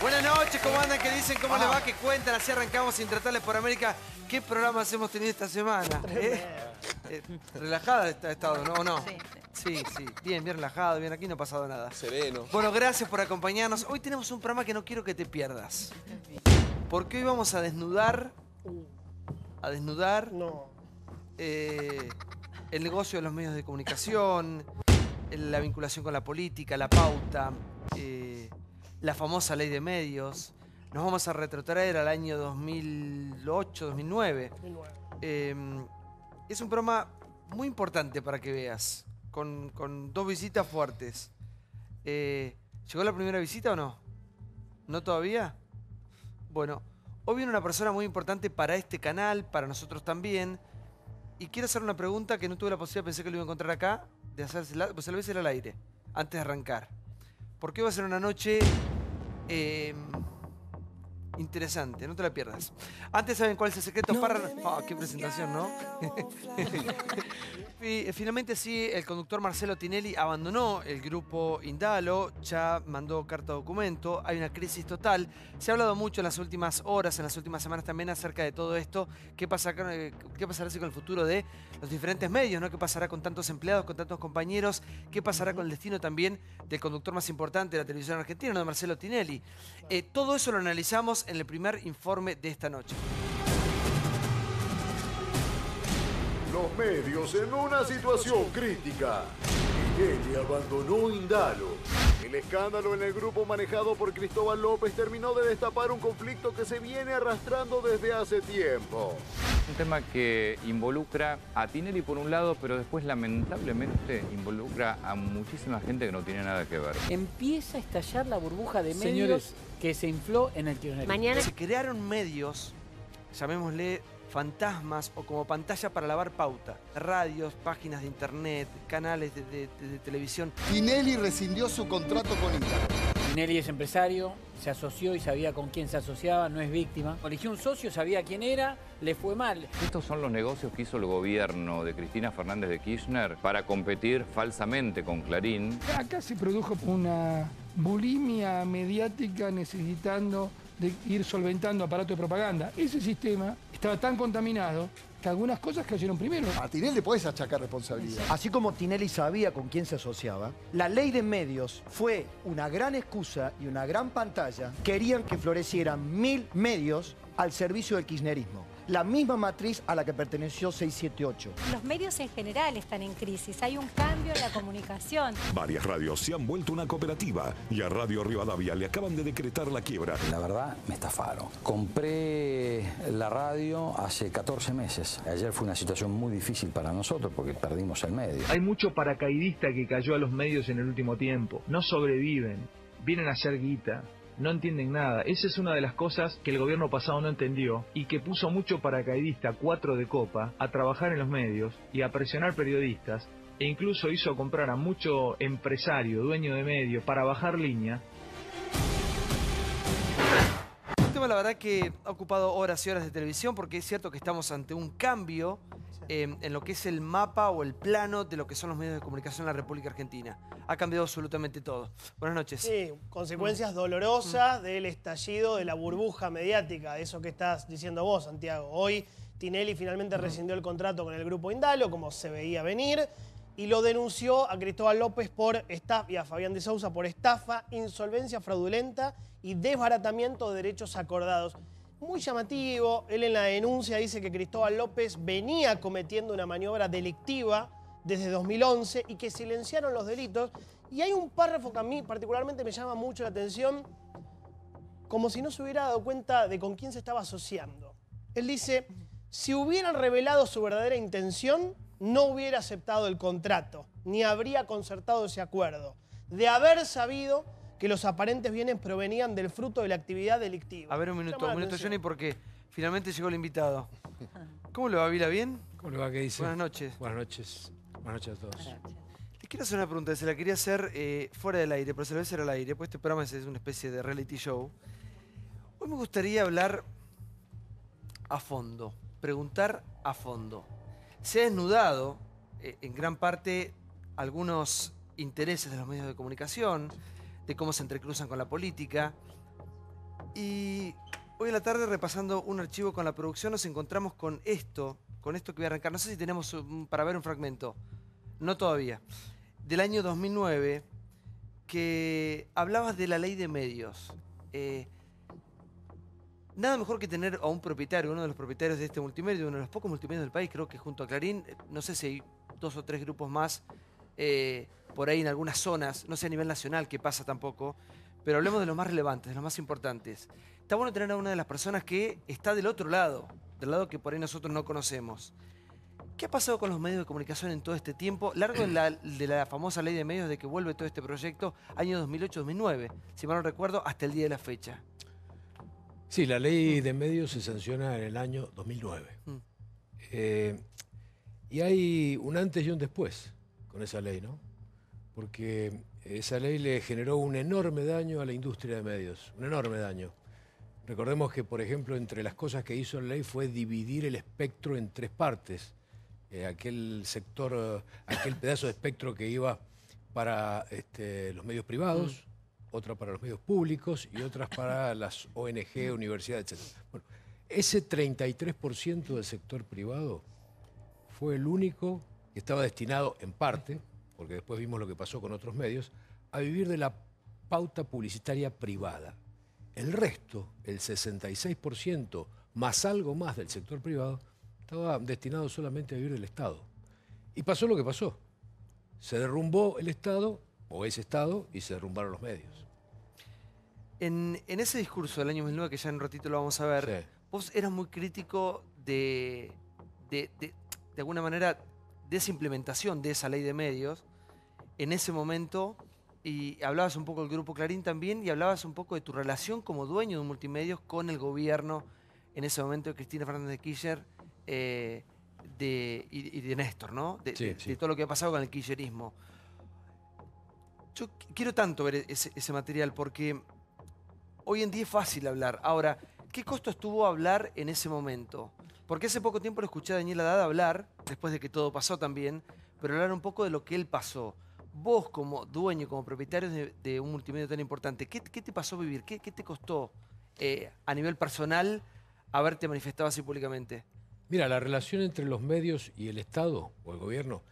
Buenas noches, ¿cómo andan? ¿Qué dicen? ¿Cómo les ah. va? ¿Qué cuentan? Así arrancamos sin tratarles por América. ¿Qué programas hemos tenido esta semana? ¿Eh? Eh, relajada ha estado, ¿no? ¿O no? Sí, sí. Bien, bien relajado, bien. Aquí no ha pasado nada. Sereno. Bueno, gracias por acompañarnos. Hoy tenemos un programa que no quiero que te pierdas. Porque hoy vamos a desnudar... A desnudar... No. Eh, el negocio de los medios de comunicación, la vinculación con la política, la pauta, la famosa ley de medios. Nos vamos a retrotraer al año 2008, 2009. Em, es un programa muy importante para que veas, con, dos visitas fuertes. Eh, ¿Llegó la primera visita o no? ¿No todavía? Bueno, hoy viene una persona muy importante para este canal, para nosotros también. Y quiero hacer una pregunta que no tuve la posibilidad, pensé que lo iba a encontrar acá, de hacerla, pues a era al aire, antes de arrancar. Porque va a ser una noche em, Interesante, no te la pierdas. Antes saben cuál es el secreto para... Ah, qué presentación, ¿no? Finalmente sí, el conductor Marcelo Tinelli abandonó el grupo Indalo, ya mandó carta documento, hay una crisis total. Se ha hablado mucho en las últimas horas, en las últimas semanas también acerca de todo esto, qué, eh, qué pasará con el futuro de los diferentes medios, ¿no? ¿Qué pasará con tantos empleados, con tantos compañeros? ¿Qué pasará con el destino también del conductor más importante de la televisión argentina, Marcelo Tinelli? Eh, todo eso lo analizamos en el primer informe de esta noche. Los medios en una situación crítica. Tinelli abandonó Indalo. El escándalo en el grupo manejado por Cristóbal López terminó de destapar un conflicto que se viene arrastrando desde hace tiempo. Un tema que involucra a Tinelli por un lado, pero después lamentablemente involucra a muchísima gente que no tiene nada que ver. Empieza a estallar la burbuja de medios Señores, que se infló en el kirchnerismo. Se crearon medios, llamémosle fantasmas o como pantalla para lavar pauta. Radios, páginas de internet, canales de, televisión. Finelli rescindió su contrato con Internet. Finelli es empresario, se asoció y sabía con quién se asociaba, no es víctima. Eligió un socio, sabía quién era, le fue mal. Estos son los negocios que hizo el gobierno de Cristina Fernández de Kirchner para competir falsamente con Clarín. Acá se produjo una bulimia mediática necesitando de ir solventando aparato de propaganda. Ese sistema estaba tan contaminado que algunas cosas cayeron primero. A Tinelli le podés achacar responsabilidad. Así como Tinelli sabía con quién se asociaba, la ley de medios fue una gran excusa y una gran pantalla. Querían que florecieran mil medios al servicio del kirchnerismo la misma matriz a la que perteneció 678. Los medios en general están en crisis, hay un cambio en la comunicación. Varias radios se han vuelto una cooperativa y a Radio Rivadavia le acaban de decretar la quiebra. La verdad, me estafaron. Compré la radio hace 14 meses. Ayer fue una situación muy difícil para nosotros porque perdimos el medio. Hay mucho paracaidista que cayó a los medios en el último tiempo. No sobreviven, vienen a ser guita no entienden nada. Esa es una de las cosas que el gobierno pasado no entendió y que puso mucho paracaidista cuatro de copa a trabajar en los medios y a presionar periodistas e incluso hizo comprar a mucho empresario, dueño de medios, para bajar línea. El este tema la verdad que ha ocupado horas y horas de televisión porque es cierto que estamos ante un cambio Em, en lo que es el mapa o el plano de lo que son los medios de comunicación en la República Argentina. Ha cambiado absolutamente todo. Buenas noches. Sí, consecuencias dolorosas del estallido de la burbuja mediática, eso que estás diciendo vos, Santiago. Hoy Tinelli finalmente rescindió el contrato con el grupo Indalo, como se veía venir y lo denunció a Cristóbal López por estafa y a Fabián de Sousa por estafa, insolvencia fraudulenta y desbaratamiento de derechos acordados muy llamativo. Él en la denuncia dice que Cristóbal López venía cometiendo una maniobra delictiva desde 2011 y que silenciaron los delitos. Y hay un párrafo que a mí particularmente me llama mucho la atención, como si no se hubiera dado cuenta de con quién se estaba asociando. Él dice, si hubieran revelado su verdadera intención, no hubiera aceptado el contrato, ni habría concertado ese acuerdo. De haber sabido, que los aparentes bienes provenían del fruto de la actividad delictiva. A ver, un minuto, un minuto, Johnny, porque finalmente llegó el invitado. ¿Cómo le va, Vila? ¿Bien? ¿Cómo le va? ¿Qué dice? Buenas noches. Buenas noches. Buenas noches a todos. Buenas Les quiero hacer una pregunta, se la quería hacer eh, fuera del aire, pero se la voy a hacer al aire, pues este programa es una especie de reality show. Hoy me gustaría hablar a fondo, preguntar a fondo. Se ha desnudado eh, en gran parte algunos intereses de los medios de comunicación, de cómo se entrecruzan con la política. Y hoy en la tarde, repasando un archivo con la producción, nos encontramos con esto, con esto que voy a arrancar. No sé si tenemos eh, para ver un fragmento. No todavía. Del año 2009, que hablabas de la ley de medios. Eh, nada mejor que tener a un propietario, uno de los propietarios de este multimedio, uno de los pocos multimedios del país, creo que junto a Clarín, eh, no sé si hay dos o tres grupos más por ahí en algunas zonas, no sé a nivel nacional qué pasa tampoco, pero hablemos de lo más relevantes, de los más importantes. Está bueno tener a una de las personas que está del otro lado, del lado que por ahí nosotros no conocemos. ¿Qué ha pasado con los medios de comunicación en todo este tiempo? Largo de la, famosa ley de medios de que vuelve todo este proyecto, año 2008-2009, si mal no recuerdo, hasta el día de la fecha. Sí, la ley de medios se sanciona en el año 2009. Mm. Eh, y hay un antes y un después con esa ley, ¿no? porque esa ley le generó un enorme daño a la industria de medios, un enorme daño. Recordemos que, por ejemplo, entre las cosas que hizo la ley fue dividir el espectro en tres partes. Eh, aquel sector, eh, aquel pedazo de espectro que iba para este, los medios privados, mm. otra para los medios públicos y otras para las ONG, universidades, etc. Bueno, ese 33% del sector privado fue el único que estaba destinado en parte porque después vimos lo que pasó con otros medios, a vivir de la pauta publicitaria privada. El resto, el 66%, más algo más del sector privado, estaba destinado solamente a vivir del Estado. Y pasó lo que pasó. Se derrumbó el Estado, o ese Estado, y se derrumbaron los medios. En, ese discurso del año 2009, que ya en un ratito lo vamos a ver, vos eras muy crítico de, de, de, de alguna manera, de esa implementación de esa ley de medios, en ese momento y hablabas un poco del grupo Clarín también y hablabas un poco de tu relación como dueño de multimedios con el gobierno en ese momento de Cristina Fernández de Kirchner eh, de, y, de Néstor, ¿no? De, de, todo lo que ha pasado con el kirchnerismo. Yo quiero tanto ver ese, ese material porque hoy en día es fácil hablar. Ahora, ¿qué costo estuvo hablar en ese momento? Porque hace poco tiempo lo escuché a Daniel Haddad hablar, después de que todo pasó también, pero hablar un poco de lo que él pasó vos como dueño, como propietario de, un multimedio tan importante, ¿qué, te pasó vivir? ¿Qué, te costó eh, a nivel personal haberte manifestado así públicamente? Mira, la relación entre los medios y el Estado o el gobierno,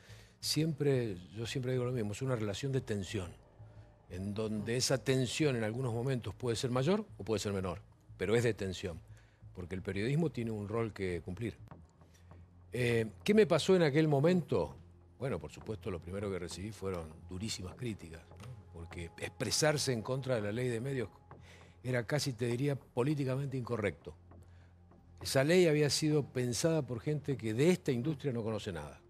siempre, yo siempre digo lo mismo, es una relación de tensión, en donde esa tensión en algunos momentos puede ser mayor o puede ser menor, pero es de tensión, porque el periodismo tiene un rol que cumplir. Eh, ¿Qué me pasó en aquel momento? Bueno, por supuesto, lo primero que recibí fueron durísimas críticas, porque expresarse en contra de la ley de medios era casi, te diría, políticamente incorrecto. Esa ley había sido pensada por gente que de esta industria no conoce nada.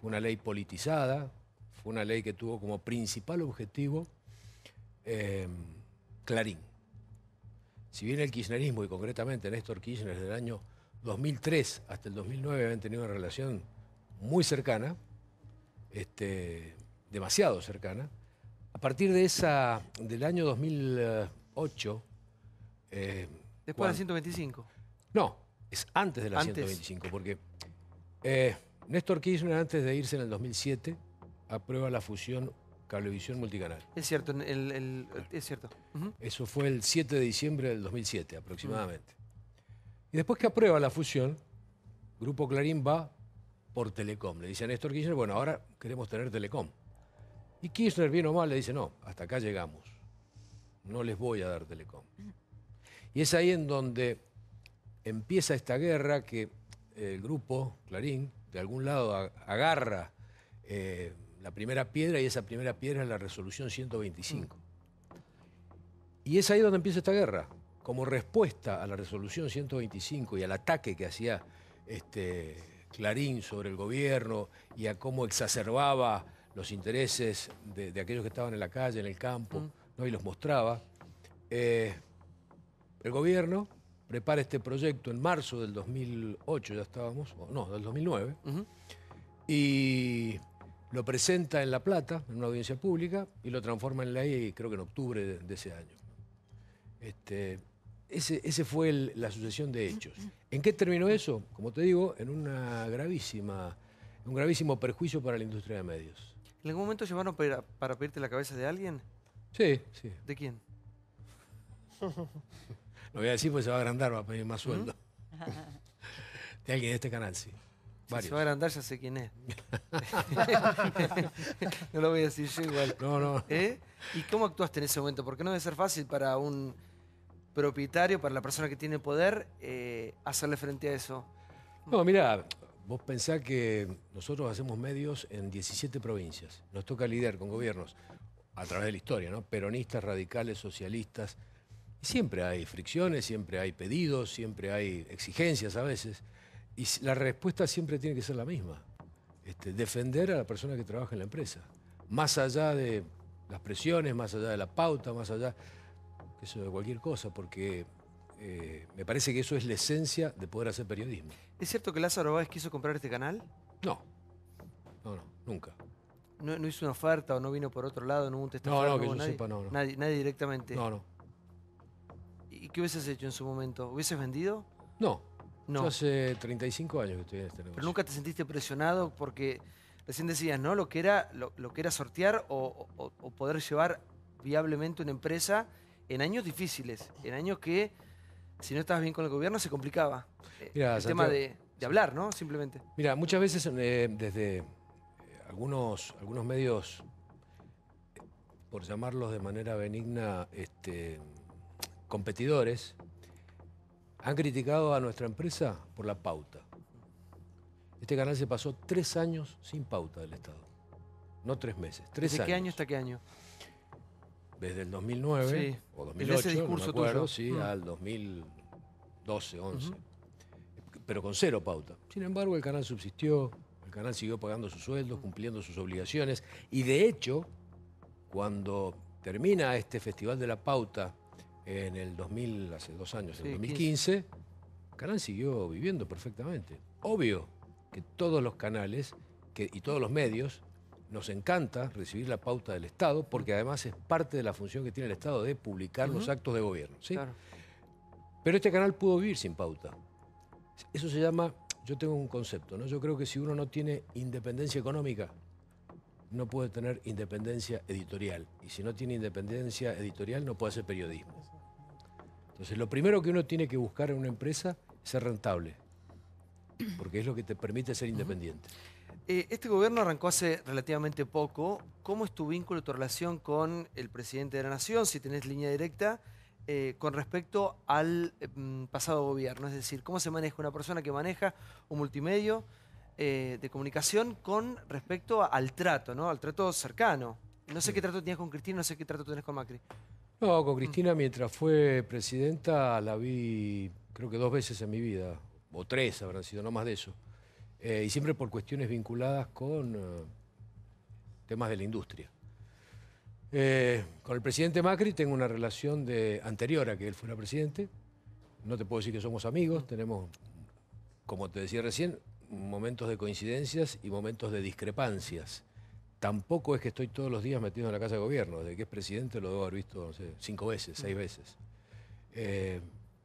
Fue una ley politizada, fue una ley que tuvo como principal objetivo eh, Clarín. Si bien el kirchnerismo y concretamente Néstor Kirchner desde el año 2003 hasta el 2009 habían tenido una relación muy cercana, este, demasiado cercana. A partir de esa, del año 2008... Eh, después de la 125. No, es antes de la 125, porque eh, Néstor Kirchner, antes de irse en el 2007, aprueba la fusión Cablevisión Multicanal. Es cierto, es cierto. Eso fue el 7 de diciembre del 2007 aproximadamente. Y después que aprueba la fusión, Grupo Clarín va por Telecom. Le dice a Néstor Kirchner, bueno, ahora queremos tener Telecom. Y Kirchner, bien o mal, le dice, no, hasta acá llegamos. No les voy a dar Telecom. Y es ahí en donde empieza esta guerra que eh, el grupo Clarín, de algún lado, agarra eh, la primera piedra y esa primera piedra es la resolución 125. Y es ahí donde empieza esta guerra. Como respuesta a la resolución 125 y al ataque que hacía este, Clarín sobre el gobierno y a cómo exacerbaba los intereses de, aquellos que estaban en la calle, en el campo, mm. ¿no? y los mostraba. Eh, el gobierno prepara este proyecto en marzo del 2008, ya estábamos, no, del 2009, y lo presenta en La Plata, en una audiencia pública, y lo transforma en ley creo que en octubre de, ese año. Este, ese, fue la sucesión de hechos. ¿En qué terminó eso? Como te digo, en una gravísima, un gravísimo perjuicio para la industria de medios. ¿En algún momento llevaron para, para pedirte la cabeza de alguien? Sí, sí. ¿De quién? Lo voy a decir porque se va a agrandar, va a pedir más sueldo. De alguien de este canal, sí. se va a agrandar, ya sé quién es. no lo voy a decir yo igual. No, no. ¿Eh? ¿Y cómo actuaste en ese momento? Porque no debe ser fácil para un propietario, para la persona que tiene poder, eh, hacerle frente a eso? No, mira, vos pensás que nosotros hacemos medios en 17 provincias. Nos toca liderar con gobiernos a través de la historia, ¿no? Peronistas, radicales, socialistas. Y siempre hay fricciones, siempre hay pedidos, siempre hay exigencias a veces. Y la respuesta siempre tiene que ser la misma. Este, defender a la persona que trabaja en la empresa. Más allá de las presiones, más allá de la pauta, más allá eso de cualquier cosa, porque eh, me parece que eso es la esencia de poder hacer periodismo. ¿Es cierto que Lázaro Báez quiso comprar este canal? No, no, no, nunca. No, hizo una oferta o no vino por otro lado, no hubo un testamento? No, no, que yo sepa, no, Nadie, directamente. No, no. ¿Y qué hubieses hecho en su momento? ¿Hubieses vendido? No. No. hace 35 años que estoy en este negocio. Pero nunca te sentiste presionado porque recién decías, ¿no? Lo que era, lo, que era sortear o poder llevar viablemente una empresa en años difíciles, en años que si no estabas bien con el gobierno se complicaba. Eh, el tema de, hablar, ¿no? Simplemente. Mira, muchas veces eh, desde eh, algunos, algunos medios, por llamarlos de manera benigna, este, competidores, han criticado a nuestra empresa por la pauta. Este canal se pasó tres años sin pauta del Estado. No tres meses, tres ¿Desde qué año hasta qué año? desde el 2009 o 2008, me sí, mm. al 2012, 11. Pero con cero pauta. Sin embargo, el canal subsistió, el canal siguió pagando sus sueldos, cumpliendo sus obligaciones y de hecho, cuando termina este Festival de la Pauta en el 2000, hace dos años, en el 2015, el canal siguió viviendo perfectamente. Obvio que todos los canales y todos los medios nos encanta recibir la pauta del Estado porque además es parte de la función que tiene el Estado de publicar los actos de gobierno. Pero este canal pudo vivir sin pauta. Eso se llama, yo tengo un concepto, ¿no? yo creo que si uno no tiene independencia económica, no puede tener independencia editorial. Y si no tiene independencia editorial, no puede hacer periodismo. Entonces, lo primero que uno tiene que buscar en una empresa es ser rentable, porque es lo que te permite ser independiente. Eh, este gobierno arrancó hace relativamente poco. ¿Cómo es tu vínculo, tu relación con el presidente de la Nación, si tenés línea directa, eh, con respecto al mm, pasado gobierno? Es decir, ¿cómo se maneja una persona que maneja un multimedio eh, de comunicación con respecto al trato, ¿no? al trato cercano? No sé qué trato tenías con Cristina, no sé qué trato tenés con Macri. No, con mm. Cristina mientras fue presidenta la vi creo que dos veces en mi vida, o tres habrán sido, no más de eso. Eh, y siempre por cuestiones vinculadas con eh, temas de la industria. Eh, con el presidente Macri tengo una relación de, anterior a que él fuera presidente. No te puedo decir que somos amigos, tenemos, como te decía recién, momentos de coincidencias y momentos de discrepancias. Tampoco es que estoy todos los días metido en la Casa de Gobierno. Desde que es presidente lo debo haber visto, no sé, cinco veces, seis veces.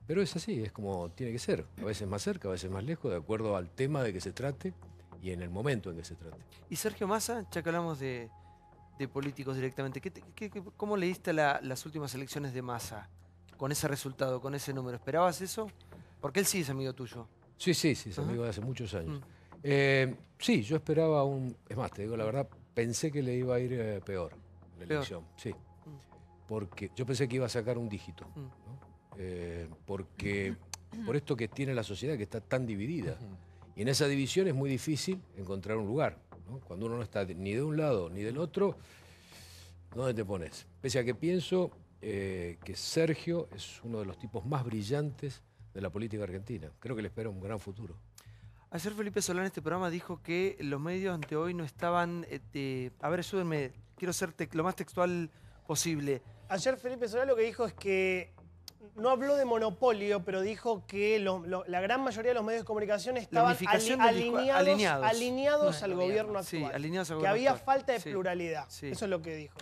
Pero es así, es como tiene que ser. A veces más cerca, a veces más lejos, de acuerdo al tema de que se trate y en el momento en que se trate. Y Sergio Massa, ya que hablamos de, políticos directamente, cómo leíste las últimas elecciones de Massa con ese resultado, con ese número? ¿Esperabas eso? Porque él sí es amigo tuyo. Sí, sí, sí, es amigo de hace muchos años. Mm. Eh, sí, yo esperaba un... Es más, te digo la verdad, pensé que le iba a ir eh, peor la elección, sí. Mm. Porque yo pensé que iba a sacar un dígito. Mm. Eh, porque por esto que tiene la sociedad que está tan dividida. Y en esa división es muy difícil encontrar un lugar. Cuando uno no está ni de un lado ni del otro, ¿dónde te pones? Pese a que pienso eh, que Sergio es uno de los tipos más brillantes de la política argentina. Creo que le espera un gran futuro. Ayer Felipe Solán en este programa dijo que los medios ante hoy no estaban... Eh, a ver, ayúdenme, quiero ser lo más textual posible. Ayer Felipe Solán lo que dijo es que no habló de monopolio, pero dijo que la gran mayoría de los medios de comunicación estaban ah, alineados, al gobierno actual. que había falta de pluralidad. Eso es lo que dijo.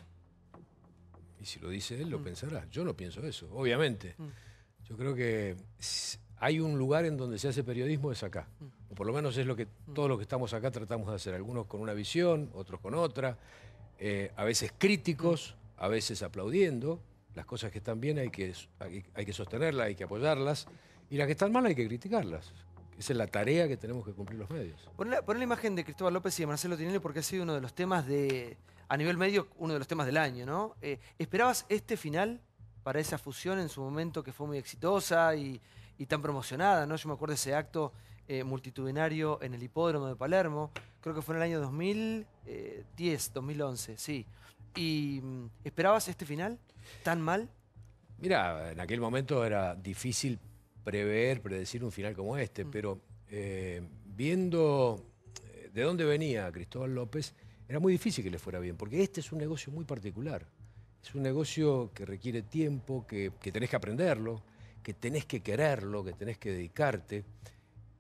Y si lo dice él, lo mm. pensará. Yo no pienso eso, obviamente. Mm. Yo creo que hay un lugar en donde se hace periodismo, es acá. Mm. O por lo menos es lo que todos los que estamos acá tratamos de hacer. Algunos con una visión, otros con otra. Eh, a veces críticos, a veces aplaudiendo. Las cosas que están bien hay que, hay, que sostenerlas, hay que apoyarlas, y las que están mal hay que criticarlas. Esa es la tarea que tenemos que cumplir los medios. Poner la, imagen de Cristóbal López y de Marcelo Tinelli porque ha sido uno de los temas de, a nivel medio, uno de los temas del año, ¿no? Eh, ¿Esperabas este final para esa fusión en su momento que fue muy exitosa y, tan promocionada, ¿no? Yo me acuerdo de ese acto eh, multitudinario en el hipódromo de Palermo, creo que fue en el año 2010, 2011, eh, sí. ¿Y mm, esperabas este final tan mal? Mira, en aquel momento era difícil prever, predecir un final como este, mm. pero eh, viendo eh, de dónde venía Cristóbal López, era muy difícil que le fuera bien, porque este es un negocio muy particular. Es un negocio que requiere tiempo, que, que tenés que aprenderlo, que tenés que quererlo, que tenés que dedicarte.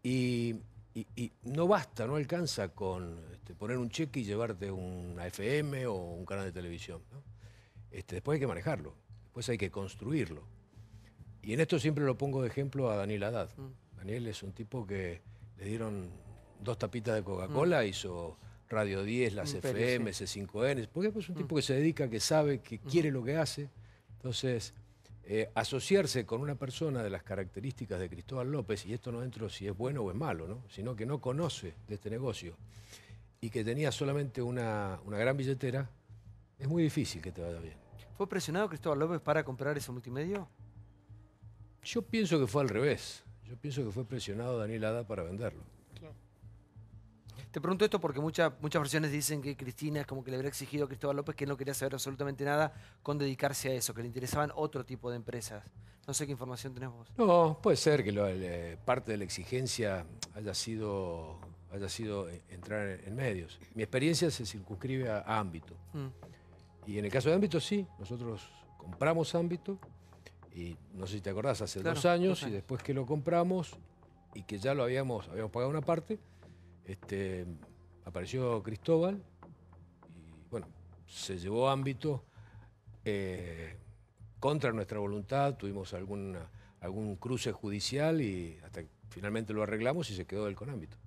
Y y, no basta, no alcanza con este, poner un cheque y llevarte una FM o un canal de televisión. Este, después hay que manejarlo, después hay que construirlo. Y en esto siempre lo pongo de ejemplo a Daniel Haddad. Mm. Daniel es un tipo que le dieron dos tapitas de Coca-Cola, mm. hizo Radio 10, las FM, C5N, porque es un mm. tipo que se dedica, que sabe, que quiere lo que hace. Entonces, eh, asociarse con una persona de las características de Cristóbal López, y esto no entro si es bueno o es malo, ¿no? sino que no conoce de este negocio y que tenía solamente una, una gran billetera, es muy difícil que te vaya bien. ¿Fue presionado Cristóbal López para comprar ese multimedio? Yo pienso que fue al revés. Yo pienso que fue presionado Daniel Ada para venderlo. Te pregunto esto porque muchas versiones dicen que Cristina es como que le habría exigido a Cristóbal López que no quería saber absolutamente nada con dedicarse a eso, que le interesaban otro tipo de empresas. No sé qué información tenés vos. No, puede ser que eh, parte de la exigencia haya sido, haya sido eh, entrar en, medios. Mi experiencia se circunscribe a, ámbito. Mm. Y en el caso de ámbito, sí, nosotros compramos ámbito. Y no sé si te acordás, hace dos, años, y después que lo compramos y que ya lo habíamos, habíamos pagado una parte, este, apareció Cristóbal y bueno, se llevó ámbito eh, contra nuestra voluntad, tuvimos algún cruce judicial y hasta finalmente lo arreglamos y se quedó él con ámbito.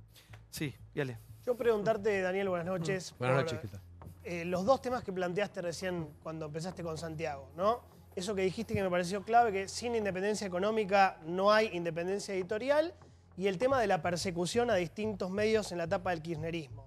Sí, Ale. Yo preguntarte, Daniel, buenas noches. Mm, buenas noches, ¿qué tal? Eh, los dos temas que planteaste recién cuando empezaste con Santiago, ¿no? Eso que dijiste que me pareció clave, que sin independencia económica no hay independencia editorial y el tema de la persecución a distintos medios en la etapa del kirchnerismo.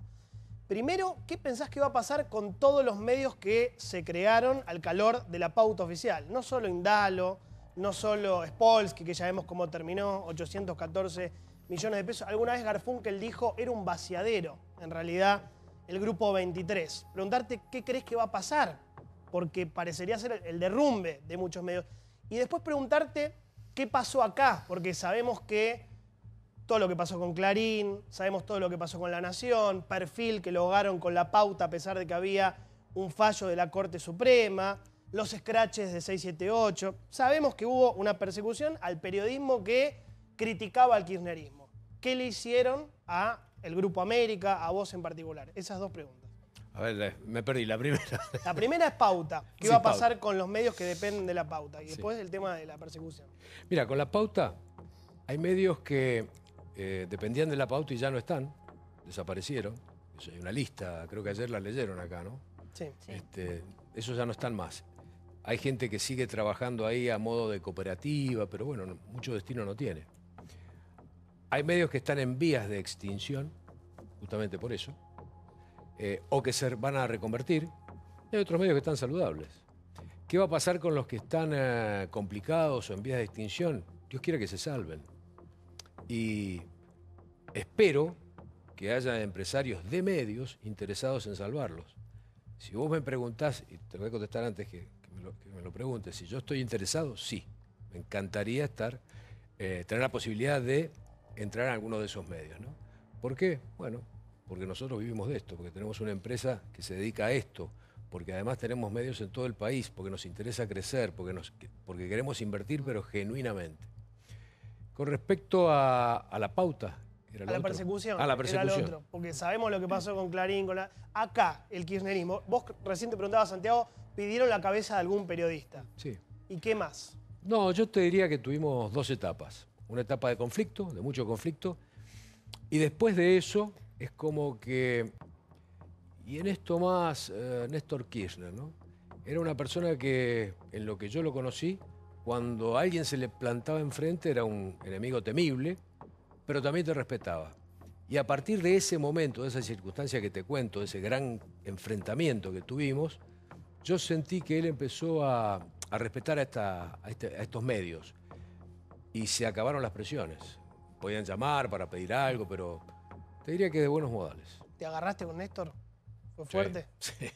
Primero, ¿qué pensás que va a pasar con todos los medios que se crearon al calor de la pauta oficial? No solo Indalo, no solo Spolsky, que ya vemos cómo terminó, 814 millones de pesos. Alguna vez Garfunkel dijo, era un vaciadero, en realidad, el grupo 23. Preguntarte, ¿qué crees que va a pasar? Porque parecería ser el derrumbe de muchos medios. Y después preguntarte, ¿qué pasó acá? Porque sabemos que todo lo que pasó con Clarín, sabemos todo lo que pasó con La Nación, Perfil que lo con la pauta a pesar de que había un fallo de la Corte Suprema, los scratches de 678. Sabemos que hubo una persecución al periodismo que criticaba al kirchnerismo. ¿Qué le hicieron a el Grupo América, a vos en particular? Esas dos preguntas. A ver, eh, me perdí la primera. La primera es pauta. ¿Qué va a pasar con los medios que dependen de la pauta? Y después el tema de la persecución. Mira, con la pauta hay medios que eh, dependían de la pauta y ya no están, desaparecieron. hay una lista, creo que ayer la leyeron acá, ¿no? Sí. Este, esos ya no están más. Hay gente que sigue trabajando ahí a modo de cooperativa, pero bueno, mucho destino no tiene. Hay medios que están en vías de extinción, justamente por eso, eh, o que se van a reconvertir. hay otros medios que están saludables. ¿Qué va a pasar con los que están eh, complicados o en vías de extinción? Dios quiera que se salven y espero que haya empresarios de medios interesados en salvarlos. Si vos me preguntás, y te voy a contestar antes que, me, lo, preguntes, si yo estoy interesado, sí. Me encantaría estar, eh, tener la posibilidad de entrar en alguno de esos medios. ¿no? ¿Por qué? Bueno, porque nosotros vivimos de esto, porque tenemos una empresa que se dedica a esto, porque además tenemos medios en todo el país, porque nos interesa crecer, porque, porque queremos invertir, pero genuinamente. Con respecto a, la pauta. Era a la persecución. A la persecución. Porque sabemos lo que pasó con Clarín, con la... Acá, el kirchnerismo. Vos recién te preguntabas, Santiago, ¿pidieron la cabeza de algún periodista? Sí. ¿Y qué más? No, yo te diría que tuvimos dos etapas. Una etapa de conflicto, de mucho conflicto. Y después de eso, es como que... Y en esto más, eh, Néstor Kirchner, ¿no? Era una persona que, en lo que yo lo conocí, cuando alguien se le plantaba enfrente era un enemigo temible, pero también te respetaba. Y a partir de ese momento, de esa circunstancia que te cuento, de ese gran enfrentamiento que tuvimos, yo sentí que él empezó a, respetar este, a, estos medios. Y se acabaron las presiones. Podían llamar para pedir algo, pero te diría que de buenos modales. ¿Te agarraste con Néstor? ¿Fue fuerte? sí.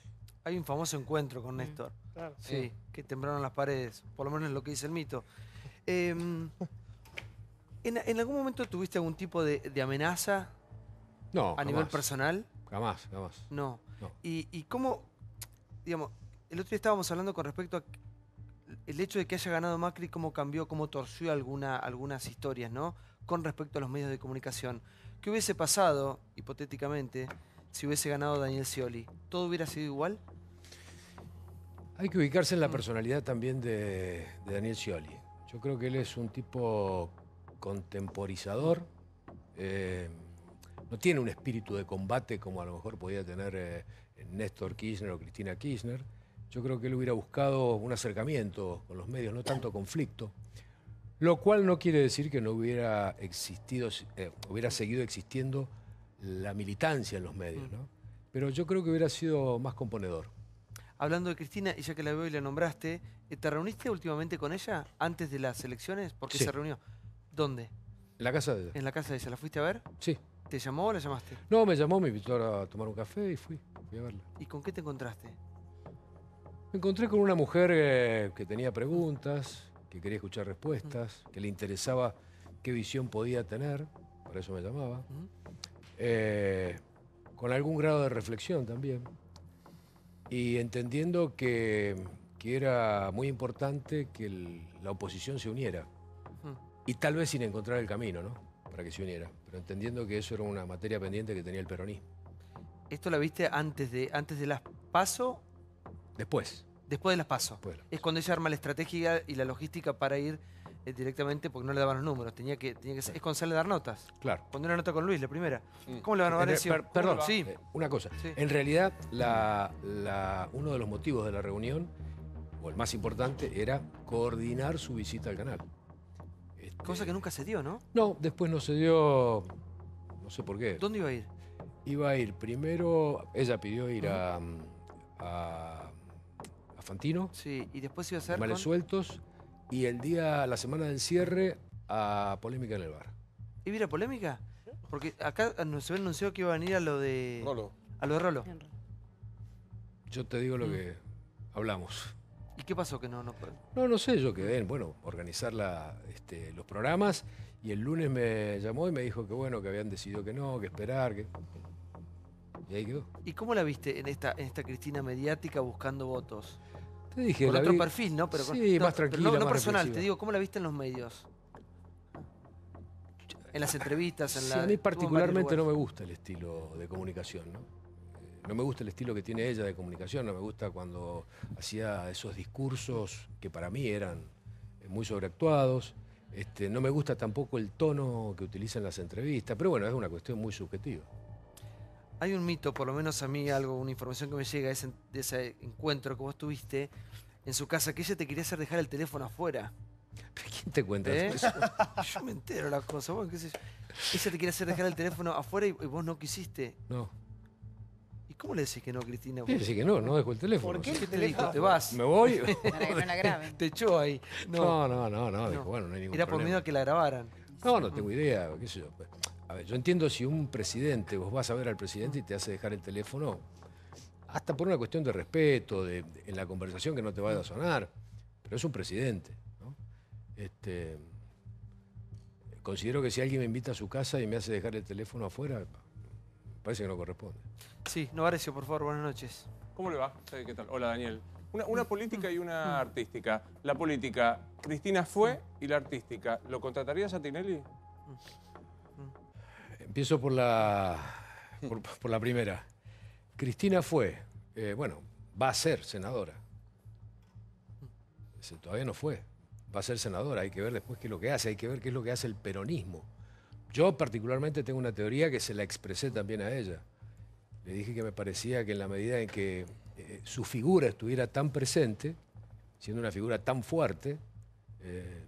Hay un famoso encuentro con mm, Néstor. Claro. Sí, que tembraron las paredes, por lo menos es lo que dice el mito. Em, ¿en, algún momento tuviste algún tipo de, amenaza? No. ¿A nivel personal? Jamás, jamás. No. ¿Y, ¿Y cómo, digamos, el otro día estábamos hablando con respecto al hecho de que haya ganado Macri, cómo cambió, cómo torció alguna, algunas historias, ¿no? Con respecto a los medios de comunicación. ¿Qué hubiese pasado, hipotéticamente, si hubiese ganado Daniel Scioli? ¿Todo hubiera sido igual? Hay que ubicarse en la mm. personalidad también de, Daniel Scioli. Yo creo que él es un tipo contemporizador. Eh, no tiene un espíritu de combate como a lo mejor podía tener eh, Néstor Kirchner o Cristina Kirchner. Yo creo que él hubiera buscado un acercamiento con los medios, no tanto conflicto. Lo cual no quiere decir que no hubiera existido, eh, hubiera seguido existiendo la militancia en los medios, ¿no? Pero yo creo que hubiera sido más componedor. Hablando de Cristina, y ya que la veo y la nombraste, eh, ¿te reuniste últimamente con ella antes de las elecciones? ¿Por qué se reunió. ¿Dónde? En la casa de ella. ¿En la casa de ella? ¿La fuiste a ver? Sí. ¿Te llamó o la llamaste? No, me llamó, me invitó a tomar un café y fui, fui a verla. ¿Y con qué te encontraste? Me encontré con una mujer eh, que tenía preguntas, que quería escuchar respuestas, que le interesaba qué visión podía tener, por eso me llamaba. Eh, con algún grado de reflexión también, y entendiendo que, era muy importante que la oposición se uniera, y tal vez sin encontrar el camino, ¿no? Para que se uniera, pero entendiendo que eso era una materia pendiente que tenía el peroní ¿Esto la viste antes de, antes de las PASO? Después. Después de las pasos PASO. Es cuando ella arma la estrategia y la logística para ir eh, directamente porque no le daban los números. Tenía que, tenía que es con dar notas. Claro. Cuando una nota con Luis, la primera. ¿Cómo le van a dar eso? perdón, sí. Eh, una cosa. En realidad, la, uno de los motivos de la reunión, o el más importante, era coordinar su visita al canal. Este, cosa que nunca se dio, ¿no? No, después no se dio. No sé por qué. ¿Dónde iba a ir? Iba a ir primero. Ella pidió ir a, a, Fantino. Sí, y después iba a ser. Males sueltos y el día, la semana del cierre, a polémica en el bar. ¿Y mira polémica? Porque acá se anunció que iban a ir a lo de. Rolo. A lo de Rolo. Yo te digo lo mm. que hablamos. ¿Y qué pasó que no, no No, no sé, yo quedé en, bueno, organizar la, este, los programas y el lunes me llamó y me dijo que bueno, que habían decidido que no, que esperar, que. Y ahí quedó. ¿Y cómo la viste en esta, en esta Cristina mediática buscando votos? Te dije, con otro perfil, ¿no? Pero sí, más tranquilo no, personal, te digo, ¿cómo la viste en los medios? En las entrevistas, en A mí particularmente no me gusta el estilo de comunicación, ¿no? No me gusta el estilo que tiene ella de comunicación, no me gusta cuando hacía esos discursos que para mí eran muy sobreactuados. Este, no me gusta tampoco el tono que utiliza en las entrevistas, pero bueno, es una cuestión muy subjetiva hay un mito, por lo menos a mí algo, una información que me llega de ese, encuentro que vos tuviste en su casa, que ella te quería hacer dejar el teléfono afuera. ¿Quién te cuenta ¿Eh? eso? Yo me entero las cosas, vos, qué sé yo. Ella te quería hacer dejar el teléfono afuera y, vos no quisiste. No. ¿Y cómo le decís que no, Cristina? Le decís que no, no dejó el teléfono. ¿Por qué te dijo? ¿Te vas? ¿Me voy? Para que no la graben. Te echó ahí. No, no, no, no, bueno, no hay Era por miedo a que la grabaran. No, no tengo idea, qué sé yo. Pues. A ver, yo entiendo si un presidente, vos vas a ver al presidente y te hace dejar el teléfono, hasta por una cuestión de respeto, en la conversación que no te vaya a sonar, pero es un presidente. Este, considero que si alguien me invita a su casa y me hace dejar el teléfono afuera, parece que no corresponde. Sí, Novarecio, por favor, buenas noches. ¿Cómo le va? ¿Qué Hola, Daniel. Una, una, política y una artística. La política, Cristina fue y la artística. ¿Lo contratarías a Tinelli? Empiezo por la, hmm. por, la primera. Cristina fue, eh, bueno, va a ser senadora. Todavía no fue. Va a ser senadora, hay que ver después qué es lo que hace, hay que ver qué es lo que hace el peronismo. Yo particularmente tengo una teoría que se la expresé también a ella. Le dije que me parecía que en la medida en que eh, su figura estuviera tan presente, siendo una figura tan fuerte, eh,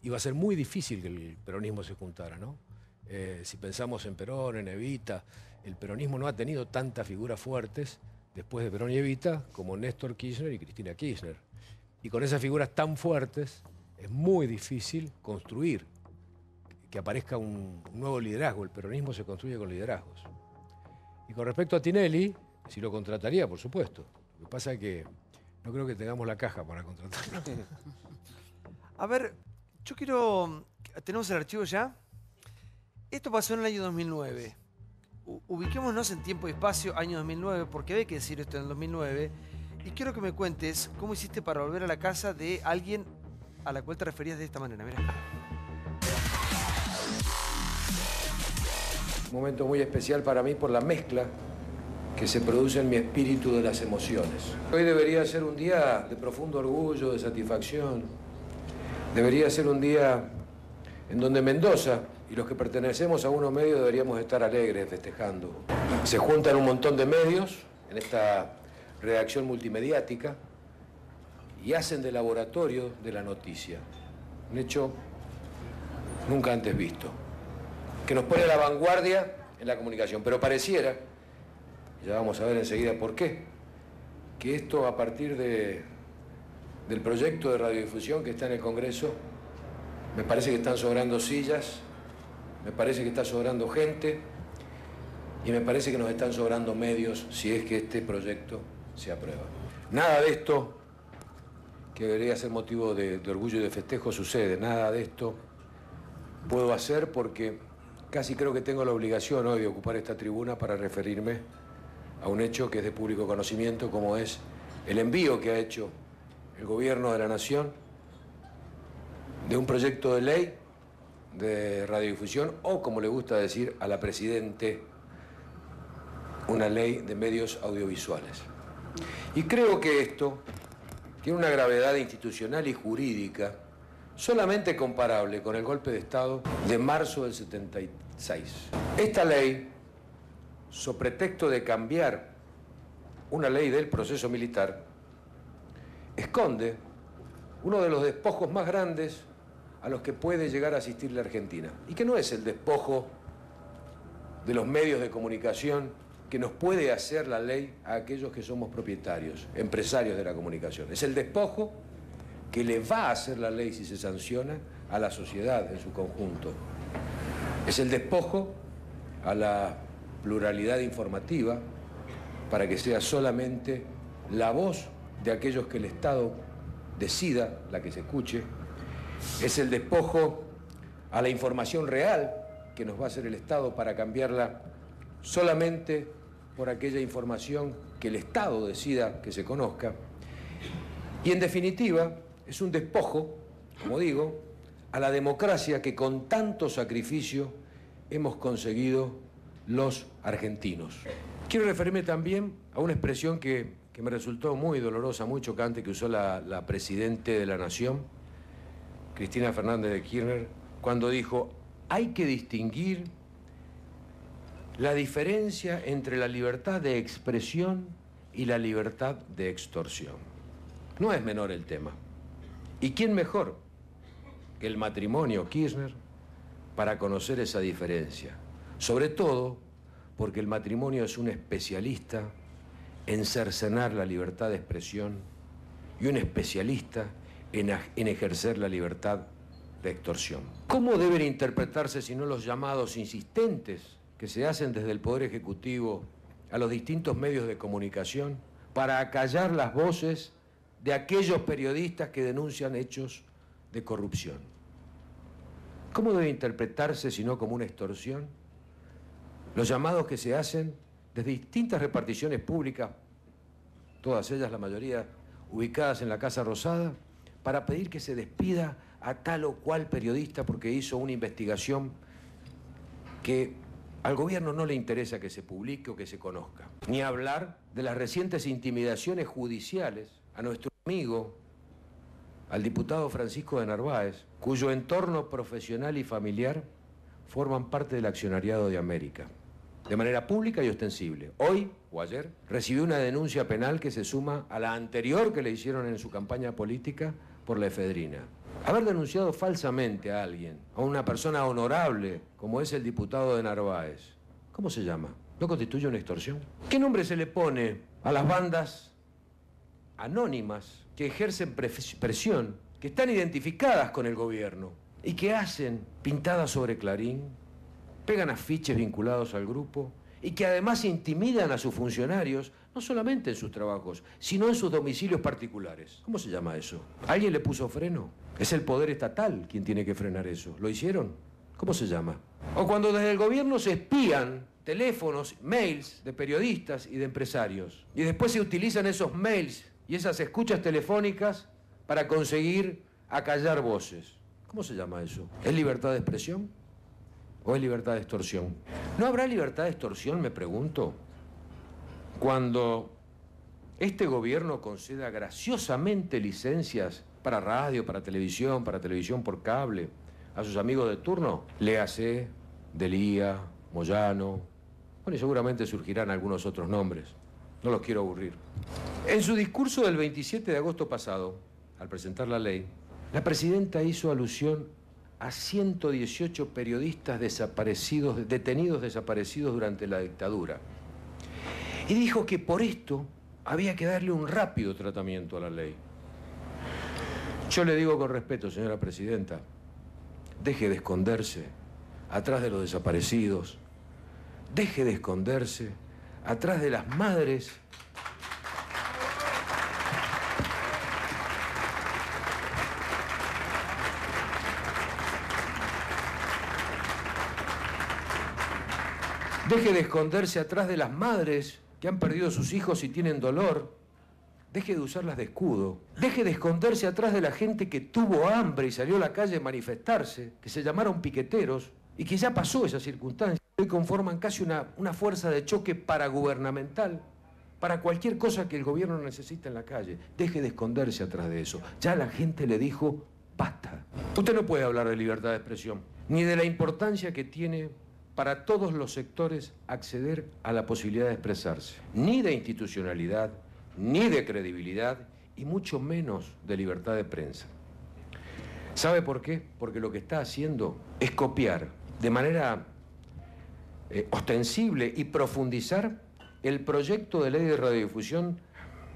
iba a ser muy difícil que el peronismo se juntara, ¿no? Eh, si pensamos en Perón, en Evita, el peronismo no ha tenido tantas figuras fuertes después de Perón y Evita como Néstor Kirchner y Cristina Kirchner. Y con esas figuras tan fuertes es muy difícil construir que aparezca un, nuevo liderazgo. El peronismo se construye con liderazgos. Y con respecto a Tinelli, si lo contrataría, por supuesto. Lo que pasa es que no creo que tengamos la caja para contratarlo. A ver, yo quiero... ¿Tenemos el archivo ya? Esto pasó en el año 2009. Ubiquémonos en tiempo y espacio, año 2009, porque hay que decir esto en el 2009. Y quiero que me cuentes cómo hiciste para volver a la casa de alguien a la cual te referías de esta manera. Mira. Un momento muy especial para mí por la mezcla que se produce en mi espíritu de las emociones. Hoy debería ser un día de profundo orgullo, de satisfacción. Debería ser un día en donde Mendoza y los que pertenecemos a unos medios deberíamos estar alegres festejando. Se juntan un montón de medios en esta redacción multimediática y hacen de laboratorio de la noticia. Un hecho nunca antes visto, que nos pone a la vanguardia en la comunicación. Pero pareciera, ya vamos a ver enseguida por qué, que esto a partir del proyecto de radiodifusión que está en el Congreso, me parece que están sobrando sillas me parece que está sobrando gente y me parece que nos están sobrando medios si es que este proyecto se aprueba. Nada de esto que debería ser motivo de, orgullo y de festejo sucede, nada de esto puedo hacer porque casi creo que tengo la obligación hoy de ocupar esta tribuna para referirme a un hecho que es de público conocimiento como es el envío que ha hecho el gobierno de la nación de un proyecto de ley de radiodifusión o, como le gusta decir a la Presidente, una ley de medios audiovisuales. Y creo que esto tiene una gravedad institucional y jurídica solamente comparable con el golpe de Estado de marzo del 76. Esta ley, so pretexto de cambiar una ley del proceso militar, esconde uno de los despojos más grandes a los que puede llegar a asistir la Argentina. Y que no es el despojo de los medios de comunicación que nos puede hacer la ley a aquellos que somos propietarios, empresarios de la comunicación. Es el despojo que le va a hacer la ley si se sanciona a la sociedad en su conjunto. Es el despojo a la pluralidad informativa para que sea solamente la voz de aquellos que el Estado decida, la que se escuche, es el despojo a la información real que nos va a hacer el Estado para cambiarla solamente por aquella información que el Estado decida que se conozca. Y en definitiva, es un despojo, como digo, a la democracia que con tanto sacrificio hemos conseguido los argentinos. Quiero referirme también a una expresión que, me resultó muy dolorosa, muy chocante, que usó la, la Presidente de la Nación, Cristina Fernández de Kirchner cuando dijo, hay que distinguir la diferencia entre la libertad de expresión y la libertad de extorsión. No es menor el tema. ¿Y quién mejor que el matrimonio Kirchner para conocer esa diferencia? Sobre todo porque el matrimonio es un especialista en cercenar la libertad de expresión y un especialista en, ejercer la libertad de extorsión. ¿Cómo deben interpretarse si no los llamados insistentes que se hacen desde el Poder Ejecutivo a los distintos medios de comunicación para acallar las voces de aquellos periodistas que denuncian hechos de corrupción? ¿Cómo debe interpretarse si no como una extorsión los llamados que se hacen desde distintas reparticiones públicas, todas ellas, la mayoría, ubicadas en la Casa Rosada, para pedir que se despida a tal o cual periodista porque hizo una investigación que al gobierno no le interesa que se publique o que se conozca. Ni hablar de las recientes intimidaciones judiciales a nuestro amigo, al diputado Francisco de Narváez, cuyo entorno profesional y familiar forman parte del accionariado de América, de manera pública y ostensible. Hoy o ayer recibió una denuncia penal que se suma a la anterior que le hicieron en su campaña política por la efedrina. Haber denunciado falsamente a alguien, a una persona honorable, como es el diputado de Narváez, ¿cómo se llama? ¿No constituye una extorsión? ¿Qué nombre se le pone a las bandas anónimas que ejercen presión, que están identificadas con el gobierno y que hacen pintadas sobre Clarín, pegan afiches vinculados al grupo y que además intimidan a sus funcionarios no solamente en sus trabajos, sino en sus domicilios particulares. ¿Cómo se llama eso? ¿Alguien le puso freno? Es el poder estatal quien tiene que frenar eso. ¿Lo hicieron? ¿Cómo se llama? O cuando desde el gobierno se espían teléfonos, mails de periodistas y de empresarios. Y después se utilizan esos mails y esas escuchas telefónicas para conseguir acallar voces. ¿Cómo se llama eso? ¿Es libertad de expresión? ¿O es libertad de extorsión? ¿No habrá libertad de extorsión, me pregunto? cuando este gobierno conceda graciosamente licencias para radio, para televisión, para televisión por cable, a sus amigos de turno, léase Delía, Moyano, bueno, y seguramente surgirán algunos otros nombres. No los quiero aburrir. En su discurso del 27 de agosto pasado, al presentar la ley, la presidenta hizo alusión a 118 periodistas desaparecidos, detenidos desaparecidos durante la dictadura y dijo que por esto había que darle un rápido tratamiento a la ley. Yo le digo con respeto, señora presidenta, deje de esconderse atrás de los desaparecidos, deje de esconderse atrás de las madres Deje de esconderse atrás de las madres que han perdido sus hijos y tienen dolor, deje de usarlas de escudo, deje de esconderse atrás de la gente que tuvo hambre y salió a la calle a manifestarse, que se llamaron piqueteros y que ya pasó esa circunstancia. Hoy conforman casi una, una fuerza de choque gubernamental, para cualquier cosa que el gobierno necesite en la calle. Deje de esconderse atrás de eso. Ya la gente le dijo, basta. Usted no puede hablar de libertad de expresión, ni de la importancia que tiene para todos los sectores acceder a la posibilidad de expresarse, ni de institucionalidad, ni de credibilidad y mucho menos de libertad de prensa. ¿Sabe por qué? Porque lo que está haciendo es copiar de manera eh, ostensible y profundizar el proyecto de ley de radiodifusión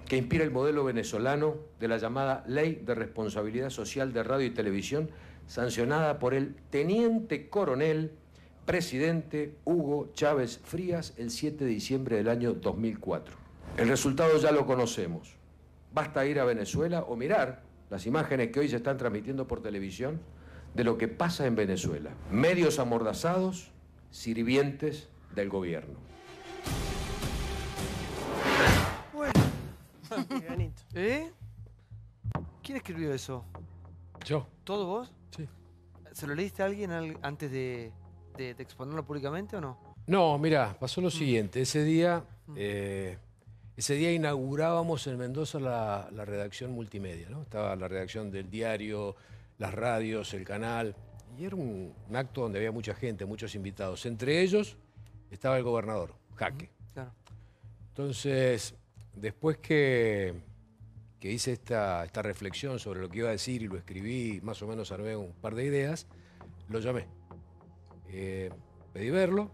que inspira el modelo venezolano de la llamada Ley de Responsabilidad Social de Radio y Televisión, sancionada por el teniente coronel presidente Hugo Chávez Frías el 7 de diciembre del año 2004. El resultado ya lo conocemos. Basta ir a Venezuela o mirar las imágenes que hoy se están transmitiendo por televisión de lo que pasa en Venezuela. Medios amordazados, sirvientes del gobierno. Bueno, ¿Eh? ¿Quién escribió eso? Yo. ¿Todo vos? Sí. ¿Se lo leíste a alguien antes de de, exponerlo públicamente o no? No, mira, pasó lo mm. siguiente. Ese día, mm. eh, ese día inaugurábamos en Mendoza la, redacción multimedia, ¿no? Estaba la redacción del diario, las radios, el canal. Y era un, acto donde había mucha gente, muchos invitados. Entre ellos estaba el gobernador, Jaque. Entonces, después que, que hice esta, esta, reflexión sobre lo que iba a decir y lo escribí, más o menos armé un par de ideas, lo llamé. Eh, pedí verlo.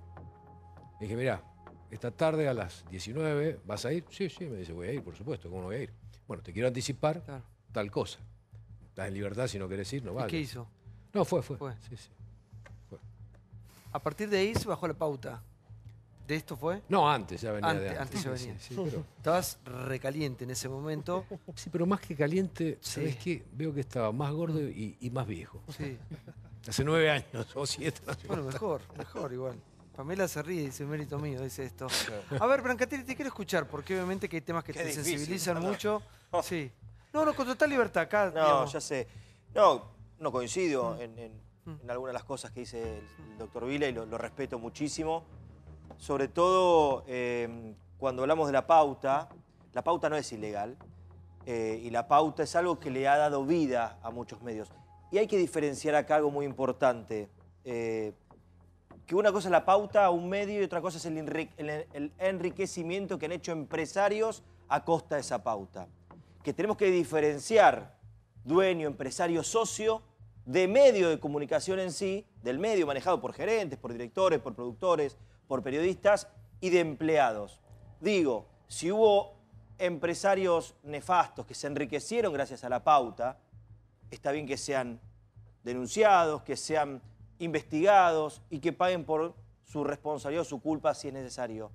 dije, mira esta tarde a las 19, ¿vas a ir? Sí, sí, me dice, voy a ir, por supuesto, ¿cómo no voy a ir? Bueno, te quiero anticipar tal cosa. Estás en libertad si no quieres ir, no vale. qué hizo? No, fue, fue. A partir de ahí se bajó la pauta. ¿De esto fue? No, antes ya venía antes, de antes. ya venía. Sí, Estabas recaliente en ese momento. Sí, pero más que caliente, ¿sabes qué? Veo que estaba más gordo y, y más viejo. Sí. Hace nueve años o siete. bueno, mejor, mejor igual. Pamela se ríe y dice, mérito mío, dice esto. A ver, Brancatelli, te quiero escuchar, porque obviamente que hay temas que te sensibilizan mucho. Sí. No, no, con total libertad acá. No, ya sé. No, no coincido mm. Mm. en, algunas de las cosas que dice el, doctor Vila y lo, respeto muchísimo. Sobre todo em, cuando hablamos de la pauta, la pauta no es ilegal. Eh, y la pauta es algo que le ha dado vida a muchos medios. Y hay que diferenciar acá algo muy importante. Eh, que una cosa es la pauta a un medio y otra cosa es el enriquecimiento que han hecho empresarios a costa de esa pauta. Que tenemos que diferenciar dueño, empresario, socio de medio de comunicación en sí, del medio manejado por gerentes, por directores, por productores, por periodistas y de empleados. Digo, si hubo empresarios nefastos que se enriquecieron gracias a la pauta, está bien que sean denunciados, que sean investigados y que paguen por su responsabilidad o su culpa si es necesario.